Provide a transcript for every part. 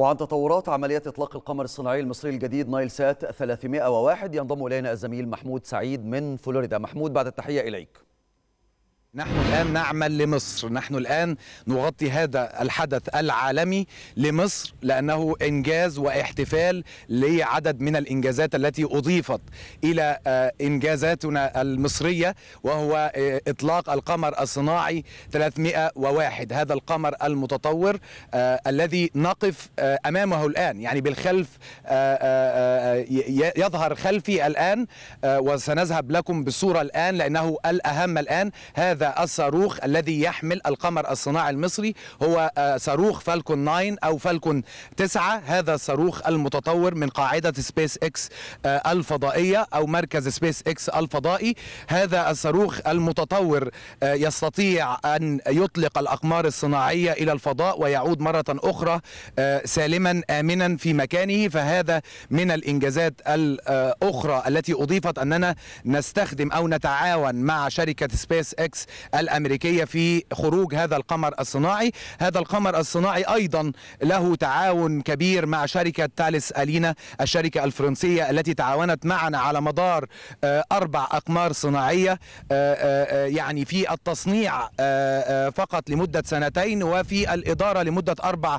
وعن تطورات عملية إطلاق القمر الصناعي المصري الجديد نايل سات 301 ينضم إلينا الزميل محمود سعيد من فلوريدا محمود بعد التحية إليك نحن الآن نعمل لمصر نحن الآن نغطي هذا الحدث العالمي لمصر لأنه إنجاز واحتفال لعدد من الإنجازات التي أضيفت إلى آه، إنجازاتنا المصرية وهو آه، إطلاق القمر الصناعي 301 هذا القمر المتطور آه، الذي نقف أمامه الآن يعني بالخلف يظهر خلفي الآن وسنذهب لكم بصورة الآن لأنه الأهم الآن هذا هذا الصاروخ الذي يحمل القمر الصناعي المصري هو آه، صاروخ فالكون 9 أو فالكون 9 هذا الصاروخ المتطور من قاعدة سبيس إكس آه، الفضائية أو مركز سبيس إكس الفضائي هذا الصاروخ المتطور آه، يستطيع أن يطلق الأقمار الصناعية إلى الفضاء ويعود مرة أخرى سالما آمنا في مكانه فهذا من الإنجازات الأخرى التي أضيفت أننا نستخدم أو نتعاون مع شركة سبيس إكس الأمريكية في خروج هذا القمر الصناعي هذا القمر الصناعي أيضا له تعاون كبير مع شركة تالس ألينا الشركة الفرنسية التي تعاونت معنا على مدار آه، أربع أقمار صناعية آه، آه، يعني في التصنيع فقط لمدة سنتين وفي الإدارة لمدة أربع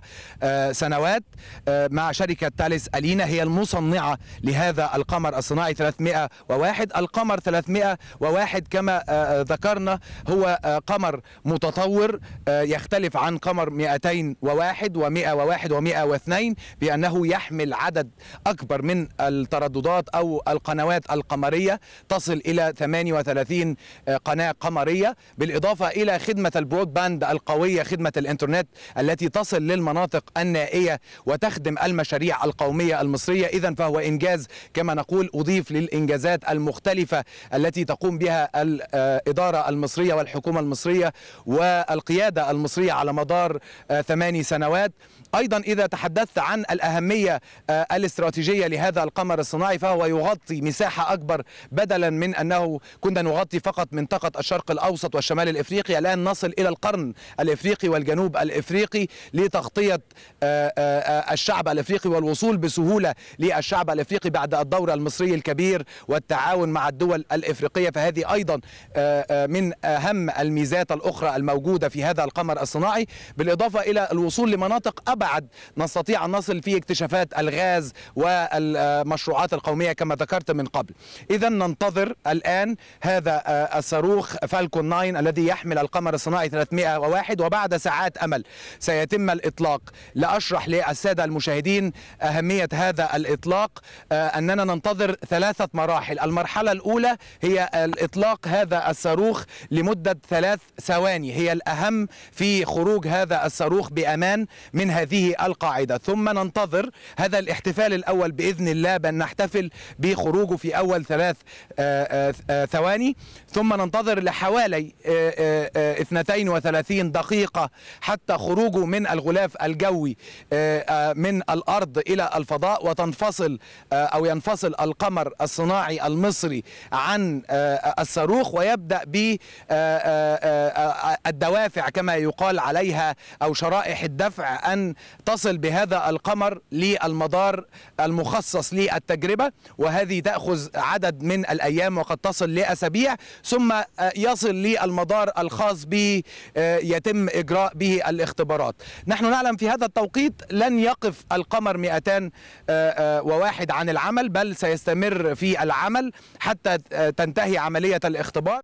سنوات مع شركة تالس ألينا هي المصنعة لهذا القمر الصناعي 301 القمر 301 كما ذكرنا هو آه، قمر متطور آه، يختلف عن قمر 201 و101 و102 بأنه يحمل عدد أكبر من الترددات أو القنوات القمرية تصل إلى 38 آه، قناة قمرية بالإضافة إلى خدمة البرود باند القوية خدمة الإنترنت التي تصل للمناطق النائية وتخدم المشاريع القومية المصرية إذا فهو إنجاز كما نقول أضيف للإنجازات المختلفة التي تقوم بها الإدارة المصرية المصرية والحكومة المصرية والقيادة المصرية على مدار آه، ثماني سنوات أيضا إذا تحدثت عن الأهمية آه، الاستراتيجية لهذا القمر الصناعي فهو يغطي مساحة أكبر بدلا من أنه كنا نغطي فقط منطقة الشرق الأوسط والشمال الإفريقي الآن نصل إلى القرن الإفريقي والجنوب الإفريقي لتغطية آه، الشعب الإفريقي والوصول بسهولة للشعب الإفريقي بعد الدور المصري الكبير والتعاون مع الدول الإفريقية فهذه أيضا من أهم الميزات الأخرى الموجودة في هذا القمر الصناعي بالإضافة إلى الوصول لمناطق أبعد نستطيع أن نصل في اكتشافات الغاز والمشروعات القومية كما ذكرت من قبل إذا ننتظر الآن هذا آه، الصاروخ فالكون 9 الذي يحمل القمر الصناعي 301 وبعد ساعات أمل سيتم الإطلاق لأشرح للسادة المشاهدين أهمية هذا الإطلاق آه، أننا ننتظر ثلاثة مراحل المرحلة الأولى هي الإطلاق هذا الصاروخ لمدة لمدة ثلاث ثواني هي الأهم في خروج هذا الصاروخ بأمان من هذه القاعدة ثم ننتظر هذا الاحتفال الأول بإذن الله بأن نحتفل بخروجه في أول ثلاث آه، آه، آه، ثواني ثم ننتظر لحوالي 32 دقيقة حتى خروجه من الغلاف الجوي من الأرض إلى الفضاء وتنفصل أو ينفصل القمر الصناعي المصري عن الصاروخ ويبدأ ب آه، آه، آه، الدوافع كما يقال عليها أو شرائح الدفع أن تصل بهذا القمر للمدار المخصص للتجربة وهذه تأخذ عدد من الأيام وقد تصل لأسابيع ثم يصل للمدار الخاص به يتم إجراء به الاختبارات نحن نعلم في هذا التوقيت لن يقف القمر 201 عن العمل بل سيستمر في العمل حتى تنتهي عملية الاختبار